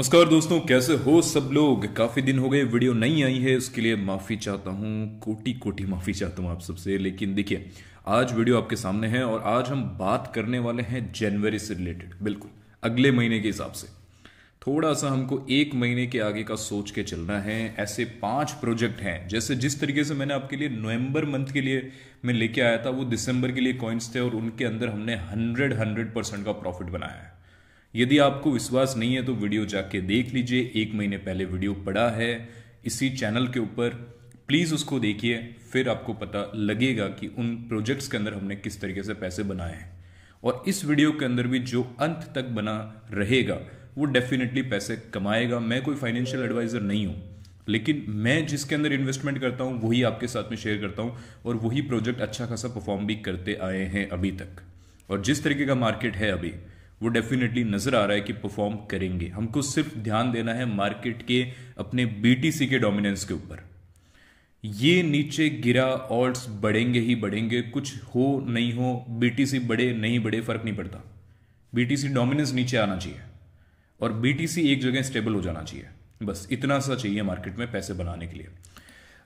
नमस्कार दोस्तों कैसे हो सब लोग काफ़ी दिन हो गए वीडियो नहीं आई है उसके लिए माफ़ी चाहता हूं कोटी कोटी माफ़ी चाहता हूं आप सबसे लेकिन देखिए आज वीडियो आपके सामने है और आज हम बात करने वाले हैं जनवरी से रिलेटेड बिल्कुल अगले महीने के हिसाब से थोड़ा सा हमको एक महीने के आगे का सोच के चलना है ऐसे पांच प्रोजेक्ट हैं जैसे जिस तरीके से मैंने आपके लिए नवंबर मंथ के लिए मैं लेके आया था वो दिसंबर के लिए कॉइन्स थे और उनके अंदर हमने हंड्रेड हंड्रेड परसेंट का प्रॉफिट बनाया है यदि आपको विश्वास नहीं है तो वीडियो जाके देख लीजिए एक महीने पहले वीडियो पड़ा है इसी चैनल के ऊपर प्लीज़ उसको देखिए फिर आपको पता लगेगा कि उन प्रोजेक्ट्स के अंदर हमने किस तरीके से पैसे बनाए हैं और इस वीडियो के अंदर भी जो अंत तक बना रहेगा वो डेफिनेटली पैसे कमाएगा मैं कोई फाइनेंशियल एडवाइज़र नहीं हूं लेकिन मैं जिसके अंदर इन्वेस्टमेंट करता हूँ वही आपके साथ में शेयर करता हूँ और वही प्रोजेक्ट अच्छा खासा परफॉर्म भी करते आए हैं अभी तक और जिस तरीके का मार्केट है अभी वो डेफिनेटली नज़र आ रहा है कि परफॉर्म करेंगे हमको सिर्फ ध्यान देना है मार्केट के अपने बीटीसी के डोमिनेंस के ऊपर ये नीचे गिरा ऑल्ट्स बढ़ेंगे ही बढ़ेंगे कुछ हो नहीं हो बीटीसी बढ़े नहीं बढ़े फर्क नहीं पड़ता बीटीसी डोमिनेंस नीचे आना चाहिए और बीटीसी एक जगह स्टेबल हो जाना चाहिए बस इतना सा चाहिए मार्केट में पैसे बनाने के लिए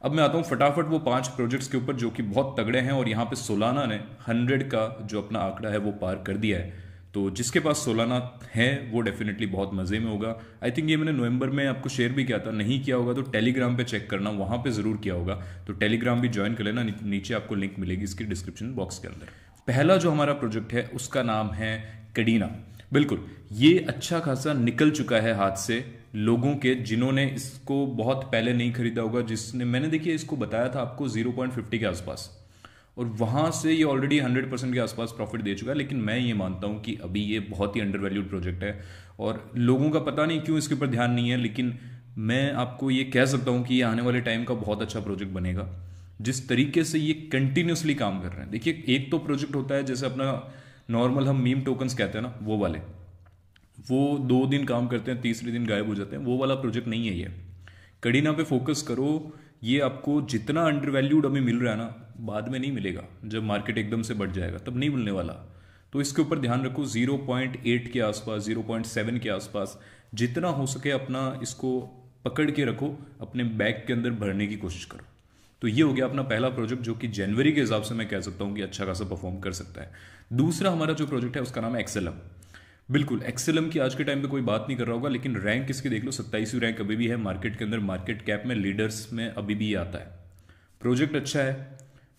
अब मैं आता हूं फटाफट वो पांच प्रोजेक्ट्स के ऊपर जो कि बहुत तगड़े हैं और यहां पे सोलाना ने हंड्रेड का जो अपना आंकड़ा है वो पार कर दिया है तो जिसके पास सोलाना है वो डेफिनेटली बहुत मज़े में होगा आई थिंक ये मैंने नवंबर में आपको शेयर भी किया था नहीं किया होगा तो टेलीग्राम पे चेक करना वहाँ पे ज़रूर किया होगा तो टेलीग्राम भी ज्वाइन कर लेना नीचे आपको लिंक मिलेगी इसके डिस्क्रिप्शन बॉक्स के अंदर पहला जो हमारा प्रोजेक्ट है उसका नाम है कडीना बिल्कुल ये अच्छा खासा निकल चुका है हाथ से लोगों के जिन्होंने इसको बहुत पहले नहीं खरीदा होगा जिसने मैंने देखिए इसको बताया था आपको जीरो के आसपास और वहाँ से ये ऑलरेडी हंड्रेड परसेंट के आसपास प्रॉफिट दे चुका है लेकिन मैं ये मानता हूँ कि अभी ये बहुत ही अंडर वैल्यूड प्रोजेक्ट है और लोगों का पता नहीं क्यों इसके ऊपर ध्यान नहीं है लेकिन मैं आपको ये कह सकता हूँ कि ये आने वाले टाइम का बहुत अच्छा प्रोजेक्ट बनेगा जिस तरीके से ये कंटिन्यूसली काम कर रहे हैं देखिए एक तो प्रोजेक्ट होता है जैसे अपना नॉर्मल हम मीम टोकन्स कहते हैं ना वो वाले वो दो दिन काम करते हैं तीसरे दिन गायब हो जाते हैं वो वाला प्रोजेक्ट नहीं है ये कड़ीना पे फोकस करो ये आपको जितना अंडर वैल्यूड हमें मिल रहा है ना बाद में नहीं मिलेगा जब मार्केट एकदम से बढ़ जाएगा तब नहीं मिलने वाला तो इसके ऊपर ध्यान रखो 0.8 के आसपास 0.7 के आसपास जितना हो सके अपना इसको पकड़ के रखो अपने बैग के अंदर भरने की कोशिश करो तो ये हो गया अपना पहला प्रोजेक्ट जो कि जनवरी के हिसाब से मैं कह सकता हूँ कि अच्छा खासा परफॉर्म कर सकता है दूसरा हमारा जो प्रोजेक्ट है उसका नाम है एक्सेलम बिल्कुल एक्सेलम की आज के टाइम पे कोई बात नहीं कर रहा होगा लेकिन रैंक इसके देख लो सत्ताईसवीं रैंक अभी भी है मार्केट के अंदर मार्केट कैप में लीडर्स में अभी भी आता है प्रोजेक्ट अच्छा है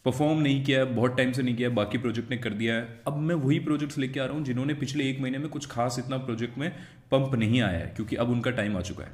परफॉर्म नहीं किया है बहुत टाइम से नहीं किया बाकी प्रोजेक्ट ने कर दिया है अब मैं वही प्रोजेक्ट्स लेके आ रहा हूँ जिन्होंने पिछले एक महीने में कुछ खास इतना प्रोजेक्ट में पंप नहीं आया है क्योंकि अब उनका टाइम आ चुका है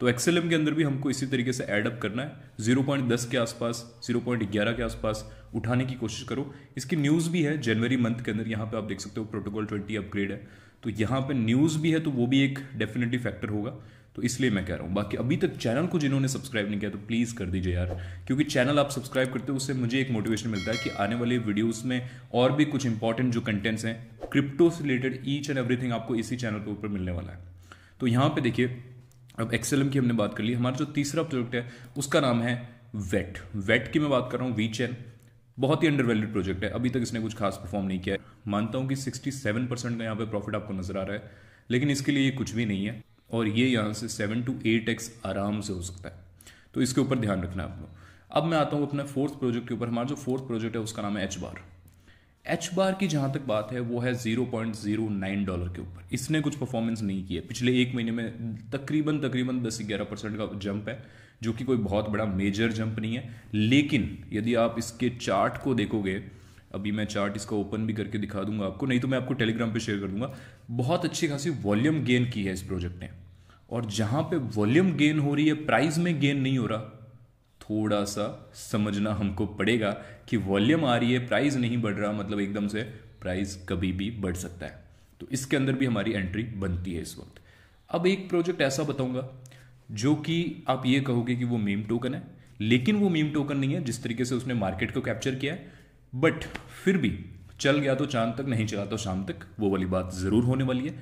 तो एक्सेलम के अंदर भी हमको इसी तरीके से एडअप करना है जीरो पॉइंट दस के आसपास जीरो पॉइंट ग्यारह के आसपास उठाने की कोशिश करो इसकी न्यूज़ भी है जनवरी मंथ के अंदर यहाँ पे आप देख सकते हो प्रोटोकॉल ट्वेंटी अपग्रेड है तो यहाँ पे न्यूज़ भी है तो वो भी एक डेफिनेटली फैक्टर होगा तो इसलिए मैं कह रहा हूँ बाकी अभी तक चैनल को जिन्होंने सब्सक्राइब नहीं किया तो प्लीज़ कर दीजिए यार क्योंकि चैनल आप सब्सक्राइब करते हो उससे मुझे एक मोटिवेशन मिलता है कि आने वाले वीडियोस में और भी कुछ इंपॉर्टेंट जो कंटेंट्स हैं क्रिप्टो से रिलेटेड ईच एंड एवरीथिंग आपको इसी चैनल के ऊपर मिलने वाला है तो यहाँ पर देखिए अब एक्सएलएम की हमने बात कर ली हमारा जो तीसरा प्रोडक्ट है उसका नाम है वेट वेट की मैं बात कर रहा हूँ वी चैन बहुत ही अंडर वैल्यूड प्रोजेक्ट है अभी तक इसने कुछ खास परफॉर्म नहीं किया मानता हूँ कि 67 परसेंट का यहाँ पे प्रॉफिट आपको नजर आ रहा है लेकिन इसके लिए कुछ भी नहीं है और ये यहाँ से सेवन टू एट एक्स आराम से हो सकता है तो इसके ऊपर ध्यान रखना है आपको अब मैं आता हूँ अपने फोर्थ प्रोजेक्ट के ऊपर हमारा जो फोर्थ प्रोजेक्ट है उसका नाम है एच बार एच बार की जहाँ तक बात है वो है zero point zero nine dollar के ऊपर इसने कुछ परफॉर्मेंस नहीं किया पिछले एक महीने में तकरीबन तकरीबन दस ग्यारह परसेंट का जंप है जो कि कोई बहुत बड़ा मेजर जंप नहीं है लेकिन यदि आप इसके चार्ट को देखोगे अभी मैं चार्ट इसका ओपन भी करके दिखा दूंगा आपको नहीं तो मैं आपको टेलीग्राम पे शेयर कर दूंगा बहुत अच्छी खासी वॉल्यूम गेन की है इस प्रोजेक्ट ने और जहां पे वॉल्यूम गेन हो रही है प्राइस में गेन नहीं हो रहा थोड़ा सा समझना हमको पड़ेगा कि वॉल्यूम आ रही है प्राइस नहीं बढ़ रहा मतलब एकदम से प्राइस कभी भी बढ़ सकता है तो इसके अंदर भी हमारी एंट्री बनती है इस वक्त अब एक प्रोजेक्ट ऐसा बताऊंगा जो कि आप ये कहोगे कि वो मीम टोकन है लेकिन वो मीम टोकन नहीं है जिस तरीके से उसने मार्केट को कैप्चर किया है बट फिर भी चल गया तो चांद तक नहीं चला तो शाम तक वो वाली बात ज़रूर होने वाली है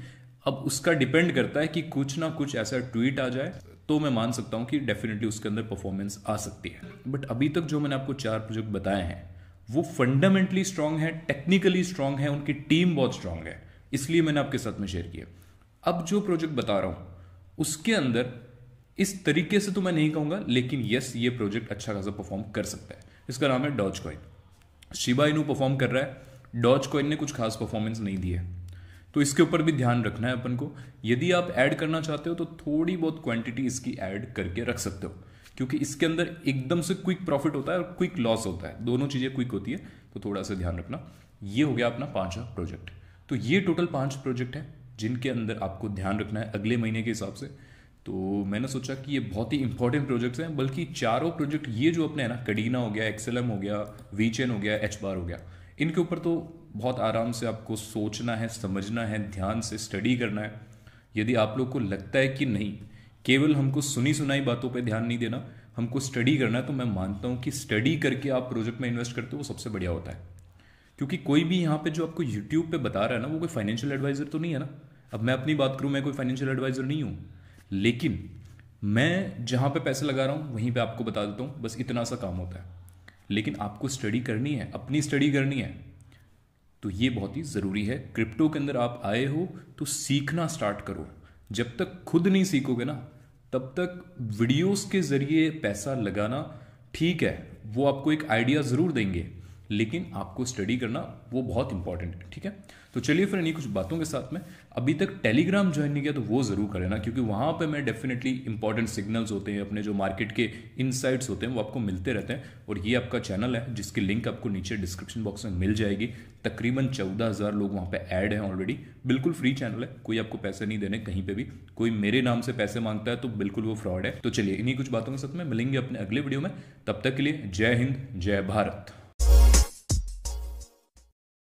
अब उसका डिपेंड करता है कि कुछ ना कुछ ऐसा ट्वीट आ जाए तो मैं मान सकता हूं कि डेफिनेटली उसके अंदर परफॉर्मेंस आ सकती है बट अभी तक जो मैंने आपको चार प्रोजेक्ट बताए हैं वो फंडामेंटली स्ट्रांग है टेक्निकली स्ट्रांग है उनकी टीम बहुत स्ट्रांग है इसलिए मैंने आपके साथ में शेयर किया अब जो प्रोजेक्ट बता रहा हूं उसके अंदर इस तरीके से तो मैं नहीं कहूंगा लेकिन यस ये प्रोजेक्ट अच्छा खासा परफॉर्म कर सकता है इसका नाम है Dogecoin Shiba Inu perform कर रहा है डॉज कॉइन ने कुछ खास परफॉर्मेंस नहीं दी है तो इसके ऊपर भी ध्यान रखना है अपन को यदि आप ऐड करना चाहते हो तो थोड़ी बहुत क्वांटिटी इसकी ऐड करके रख सकते हो क्योंकि इसके अंदर एकदम से क्विक प्रॉफिट होता है और क्विक लॉस होता है दोनों चीज़ें क्विक होती है तो थोड़ा सा ध्यान रखना ये हो गया अपना पांच प्रोजेक्ट तो ये टोटल पांच प्रोजेक्ट है जिनके अंदर आपको ध्यान रखना है अगले महीने के हिसाब से तो मैंने सोचा कि ये बहुत ही इंपॉर्टेंट प्रोजेक्ट्स हैं बल्कि चारों प्रोजेक्ट ये जो अपने हैं ना कडीना हो गया एक्सएलएम हो गया वीचेन हो गया एच बार हो गया इनके ऊपर तो बहुत आराम से आपको सोचना है समझना है ध्यान से स्टडी करना है यदि आप लोग को लगता है कि नहीं केवल हमको सुनी सुनाई बातों पर ध्यान नहीं देना हमको स्टडी करना है तो मैं मानता हूँ कि स्टडी करके आप प्रोजेक्ट में इन्वेस्ट करते हो वो सबसे बढ़िया होता है क्योंकि कोई भी यहाँ पे जो आपको यूट्यूब पे बता रहा है ना वो कोई फाइनेंशियल एडवाइज़र तो नहीं है ना अब मैं अपनी बात करूँ मैं कोई फाइनेंशियल एडवाइज़र नहीं हूँ लेकिन मैं जहाँ पे पैसे लगा रहा हूँ वहीं पे आपको बता देता हूँ बस इतना सा काम होता है लेकिन आपको स्टडी करनी है अपनी स्टडी करनी है तो ये बहुत ही ज़रूरी है क्रिप्टो के अंदर आप आए हो तो सीखना स्टार्ट करो जब तक खुद नहीं सीखोगे ना तब तक वीडियोस के ज़रिए पैसा लगाना ठीक है वो आपको एक आइडिया ज़रूर देंगे लेकिन आपको स्टडी करना वो बहुत इंपॉर्टेंट है ठीक है तो चलिए फिर इन्हीं कुछ बातों के साथ में अभी तक टेलीग्राम ज्वाइन नहीं किया तो वो ज़रूर कर लेना क्योंकि वहां पे मैं डेफिनेटली इंपॉर्टेंट सिग्नल्स होते हैं अपने जो मार्केट के इनसाइट्स होते हैं वो आपको मिलते रहते हैं और ये आपका चैनल है जिसकी लिंक आपको नीचे डिस्क्रिप्शन बॉक्स में मिल जाएगी तकरीबन चौदह हज़ार लोग वहां पर ऐड हैं ऑलरेडी बिल्कुल फ्री चैनल है कोई आपको पैसे नहीं देने कहीं पर भी कोई मेरे नाम से पैसे मांगता है तो बिल्कुल वो फ्रॉड है तो चलिए इन्हीं कुछ बातों के साथ में मिलेंगे अपने अगले वीडियो में तब तक के लिए जय हिंद जय भारत